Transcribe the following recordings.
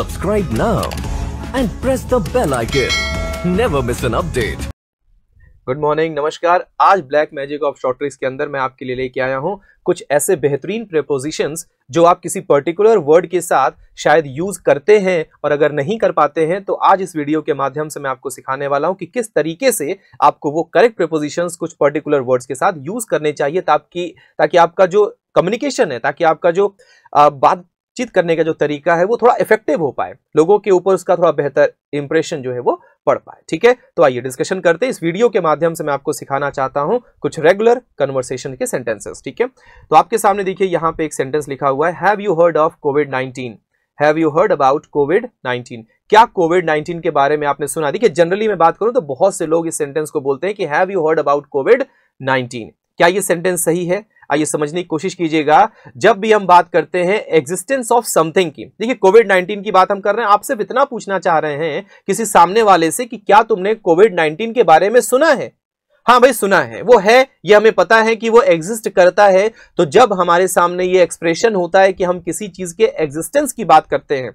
subscribe now and press the bell icon. Never miss an update. Good morning नमस्कार आज black magic of short tricks के अंदर मैं आपके लिए लेके आया हूं कुछ ऐसे बेहतरीन प्रेपोजिशंस जो आप किसी पर्टिकुलर वर्ड के साथ शायद यूज करते हैं और अगर नहीं कर पाते हैं तो आज इस वीडियो के माध्यम से मैं आपको सिखाने वाला हूं कि किस तरीके से आपको वो करेक्ट प्रेपोजिशंस कुछ पर्टिकुलर वर्ड्स के साथ यूज करने चाहिए ताकि ताकि आपका जो कम्युनिकेशन है ताकि आपका जो बात बातचीत करने का जो तरीका है वो थोड़ा इफेक्टिव हो पाए लोगों के ऊपर उसका थोड़ा बेहतर इंप्रेशन जो है वो पड़ पाए ठीक है तो आइए डिस्कशन करते हैं इस वीडियो के माध्यम से मैं आपको सिखाना चाहता हूं कुछ रेगुलर कन्वर्सेशन के सेंटेंसेस ठीक है तो आपके सामने देखिए यहाँ पे एक सेंटेंस लिखा हुआ have you heard of Covid nineteen have you heard about Covid nineteen क्या कोविड नाइनटीन के बारे में आपने सुना देखिए जनरली मैं बात करूं तो बहुत से लोग इस सेंटेंस को बोलते हैं कि have you heard about Covid nineteen क्या ये सेंटेंस सही है आइए समझने की कोशिश कीजिएगा जब भी हम बात करते हैं एग्जिस्टेंस ऑफ समथिंग की देखिए कोविड नाइनटीन की बात हम कर रहे हैं आपसे इतना पूछना चाह रहे हैं किसी सामने वाले से कि क्या तुमने कोविड नाइन्टीन के बारे में सुना है हाँ भाई सुना है वो है ये हमें पता है कि वो एग्जिस्ट करता है तो जब हमारे सामने ये एक्सप्रेशन होता है कि हम किसी चीज के एग्जिस्टेंस की बात करते हैं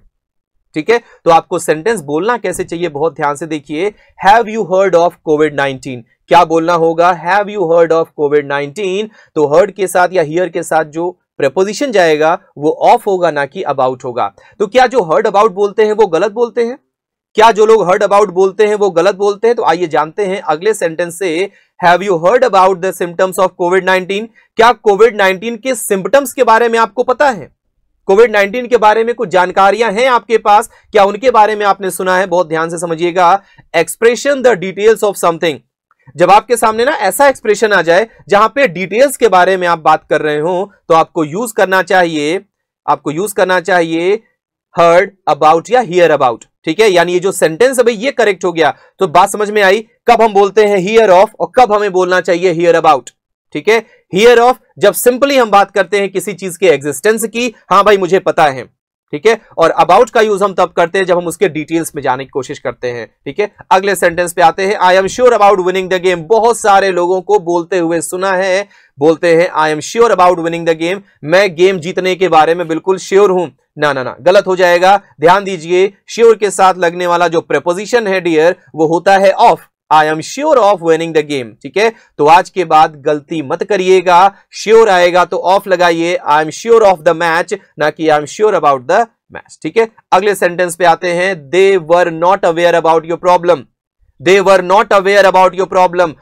ठीक है तो आपको सेंटेंस बोलना कैसे चाहिए बहुत ध्यान से देखिए have you heard of Covid nineteen क्या बोलना होगा have you heard of Covid nineteen तो हर्ड के साथ या हियर के साथ जो प्रपोजिशन जाएगा वो ऑफ होगा ना कि अबाउट होगा तो क्या जो हर्ड अबाउट बोलते हैं वो गलत बोलते हैं क्या जो लोग हर्ड अबाउट बोलते हैं वो गलत बोलते हैं तो आइए जानते हैं अगले सेंटेंस से have you heard about the symptoms of Covid nineteen क्या कोविड नाइनटीन के सिम्टम्स के बारे में आपको पता है कोविड 19 के बारे में कुछ जानकारियां हैं आपके पास क्या उनके बारे में आपने सुना है बहुत ध्यान से समझिएगा expression the details of something जब आपके सामने ना ऐसा एक्सप्रेशन आ जाए जहां पे डिटेल्स के बारे में आप बात कर रहे हो तो आपको यूज करना चाहिए आपको यूज करना चाहिए हर्ड अबाउट या हियर अबाउट ठीक है यानी ये जो सेंटेंस है ये करेक्ट हो गया तो बात समझ में आई कब हम बोलते हैं हियर ऑफ और कब हमें बोलना चाहिए हियर अबाउट ठीक है हियर ऑफ जब सिंपली हम बात करते हैं किसी चीज के एग्जिस्टेंस की हाँ भाई मुझे पता है ठीक है और अबाउट का यूज हम तब करते हैं जब हम उसके डिटेल्स में जाने की कोशिश करते हैं ठीक है अगले सेंटेंस पे आते हैं I am sure about winning the game बहुत सारे लोगों को बोलते हुए सुना है बोलते हैं I am sure about winning the game मैं गेम जीतने के बारे में बिल्कुल श्योर हूं ना ना ना गलत हो जाएगा ध्यान दीजिए श्योर के साथ लगने वाला जो प्रपोजिशन है डियर वो होता है of I am sure of winning the game ठीक है तो आज के बाद गलती मत करिएगा श्योर आएगा तो ऑफ लगाइए I am sure of the match ना कि I am sure about the match ठीक है अगले सेंटेंस पे आते हैं they were not aware about your problem they were not aware about your problem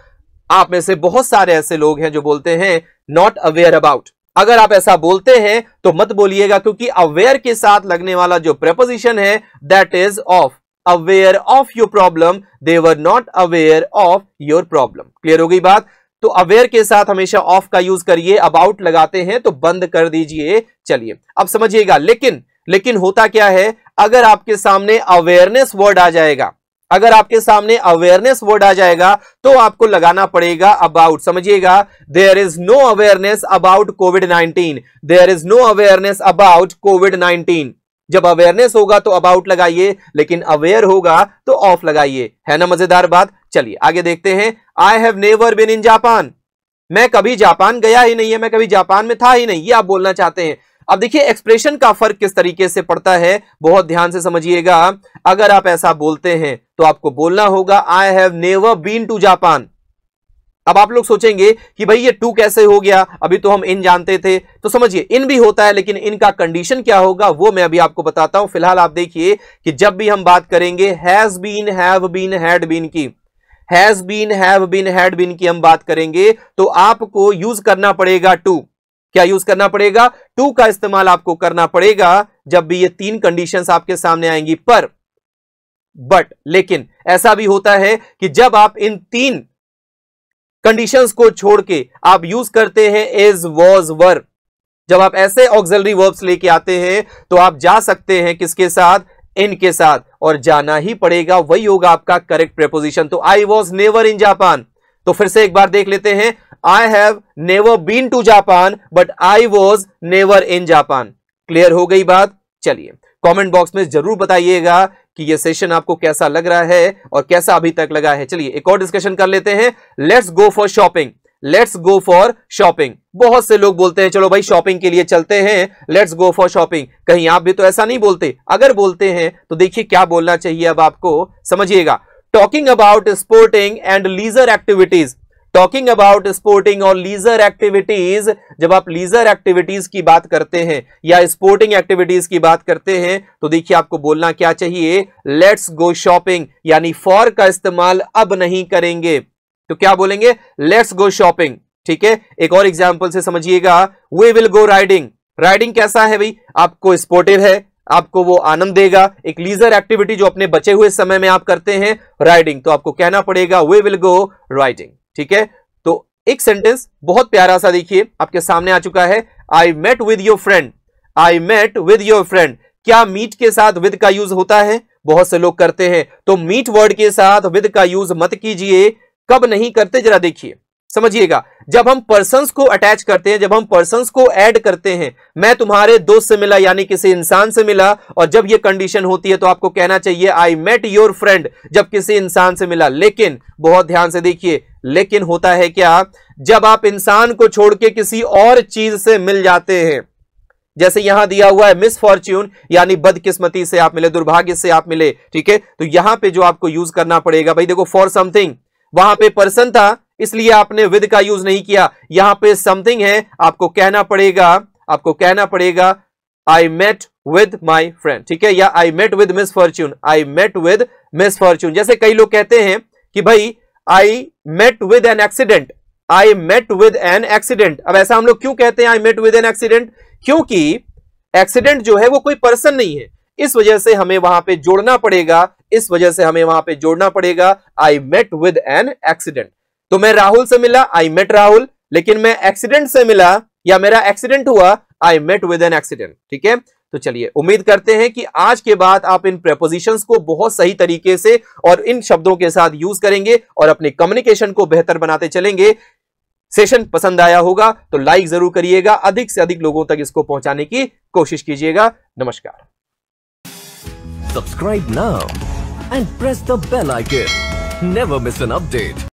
आप में से बहुत सारे ऐसे लोग हैं जो बोलते हैं नॉट अवेयर अबाउट अगर आप ऐसा बोलते हैं तो मत बोलिएगा क्योंकि अवेयर के साथ लगने वाला जो प्रपोजिशन है that is of aware of your problem they were not aware of your problem clear हो गई बात तो अवेयर के साथ हमेशा ऑफ का यूज करिए अबाउट लगाते हैं तो बंद कर दीजिए चलिए अब समझिएगा लेकिन लेकिन होता क्या है अगर आपके सामने अवेयरनेस वर्ड आ जाएगा अगर आपके सामने अवेयरनेस वर्ड आ जाएगा तो आपको लगाना पड़ेगा अबाउट समझिएगा there is no awareness about Covid nineteen there is no awareness about Covid nineteen जब अवेयरनेस होगा तो अबाउट लगाइए लेकिन अवेयर होगा तो ऑफ लगाइए है ना मजेदार बात चलिए आगे देखते हैं I have never been in Japan मैं कभी जापान गया ही नहीं है मैं कभी जापान में था ही नहीं ये आप बोलना चाहते हैं अब देखिए एक्सप्रेशन का फर्क किस तरीके से पड़ता है बहुत ध्यान से समझिएगा अगर आप ऐसा बोलते हैं तो आपको बोलना होगा I have never been to Japan अब आप लोग सोचेंगे कि भाई ये टू कैसे हो गया अभी तो हम इन जानते थे तो समझिए इन भी होता है लेकिन इनका कंडीशन क्या होगा वो मैं अभी आपको बताता हूं फिलहाल आप देखिए कि जब भी हम बात करेंगे has been have been had been की has been have been had been की हम बात करेंगे तो आपको यूज करना पड़ेगा टू क्या यूज करना पड़ेगा टू का इस्तेमाल आपको करना पड़ेगा जब भी ये तीन कंडीशंस आपके सामने आएंगी पर बट लेकिन ऐसा भी होता है कि जब आप इन तीन कंडीशंस को छोड़ के आप यूज करते हैं एज वॉज वर जब आप ऐसे ऑक्सिलरी वर्ब्स लेके आते हैं तो आप जा सकते हैं किसके साथ इनके साथ और जाना ही पड़ेगा वही होगा आपका करेक्ट प्रेपोजिशन तो I was never in Japan तो फिर से एक बार देख लेते हैं I have never been to Japan but I was never in Japan clear हो गई बात चलिए कमेंट बॉक्स में जरूर बताइएगा कि ये सेशन आपको कैसा लग रहा है और कैसा अभी तक लगा है चलिए एक और डिस्कशन कर लेते हैं let's go for shopping let's go for shopping बहुत से लोग बोलते हैं चलो भाई शॉपिंग के लिए चलते हैं लेट्स गो फॉर शॉपिंग कहीं आप भी तो ऐसा नहीं बोलते अगर बोलते हैं तो देखिए क्या बोलना चाहिए अब आपको समझिएगा talking about sporting and leisure activities talking about sporting और लीजर एक्टिविटीज जब आप लीजर एक्टिविटीज की बात करते हैं या स्पोर्टिंग एक्टिविटीज की बात करते हैं तो देखिए आपको बोलना क्या चाहिए लेट्स गो शॉपिंग यानी फॉर का इस्तेमाल अब नहीं करेंगे तो क्या बोलेंगे लेट्स गो शॉपिंग ठीक है एक और एग्जाम्पल से समझिएगा we will go riding riding कैसा है भाई आपको स्पोर्टिव है आपको वो आनंद देगा एक लीजर एक्टिविटी जो अपने बचे हुए समय में आप करते हैं राइडिंग तो आपको कहना पड़ेगा वे विल गो राइडिंग ठीक है तो एक सेंटेंस बहुत प्यारा सा देखिए आपके सामने आ चुका है I met with your friend I met with your friend क्या मीट के साथ विद का यूज होता है बहुत से लोग करते हैं तो मीट वर्ड के साथ विद का यूज मत कीजिए कब नहीं करते जरा देखिए समझिएगा जब हम पर्सन को अटैच करते हैं जब हम पर्सन को ऐड करते हैं मैं तुम्हारे दोस्त से मिला यानी किसी इंसान से मिला और जब ये कंडीशन होती है तो आपको कहना चाहिए आई मेट योर फ्रेंड जब किसी इंसान से मिला लेकिन बहुत ध्यान से देखिए लेकिन होता है क्या जब आप इंसान को छोड़ के किसी और चीज से मिल जाते हैं जैसे यहां दिया हुआ है मिस फॉर्च्यून यानी बदकिस्मती से आप मिले दुर्भाग्य से आप मिले ठीक है तो यहां पे जो आपको यूज करना पड़ेगा भाई देखो फॉर समथिंग वहां पे पर्सन था इसलिए आपने विद का यूज नहीं किया यहां पे समथिंग है आपको कहना पड़ेगा आपको कहना पड़ेगा I met with my friend ठीक है या I met with misfortune I met with misfortune जैसे कई लोग कहते हैं कि भाई I met with an accident I met with an accident अब ऐसा हम लोग क्यों कहते हैं I met with an accident क्योंकि एक्सीडेंट जो है वो कोई पर्सन नहीं है इस वजह से हमें वहां पे जोड़ना पड़ेगा इस वजह से हमें वहां पे जोड़ना पड़ेगा I met with an accident तो मैं राहुल से मिला आई मेट राहुल लेकिन मैं एक्सीडेंट से मिला या मेरा एक्सीडेंट हुआ I met with an accident ठीक है तो चलिए उम्मीद करते हैं कि आज के बाद आप इन प्रेपोजिशंस को बहुत सही तरीके से और इन शब्दों के साथ यूज करेंगे और अपने कम्युनिकेशन को बेहतर बनाते चलेंगे सेशन पसंद आया होगा तो लाइक जरूर करिएगा अधिक से अधिक लोगों तक इसको पहुंचाने की कोशिश कीजिएगा नमस्कार subscribe now and press the bell icon never miss an update